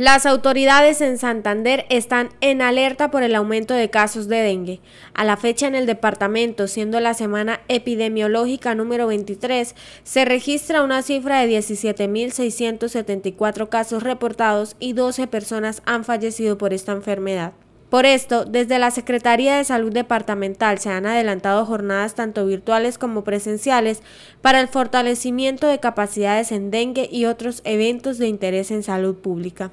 Las autoridades en Santander están en alerta por el aumento de casos de dengue. A la fecha en el departamento, siendo la semana epidemiológica número 23, se registra una cifra de 17.674 casos reportados y 12 personas han fallecido por esta enfermedad. Por esto, desde la Secretaría de Salud Departamental se han adelantado jornadas tanto virtuales como presenciales para el fortalecimiento de capacidades en dengue y otros eventos de interés en salud pública.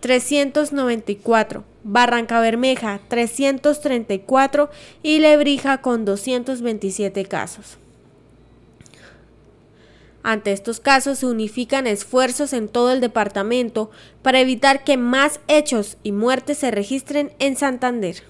394, Barranca Bermeja 334 y Lebrija con 227 casos. Ante estos casos se unifican esfuerzos en todo el departamento para evitar que más hechos y muertes se registren en Santander.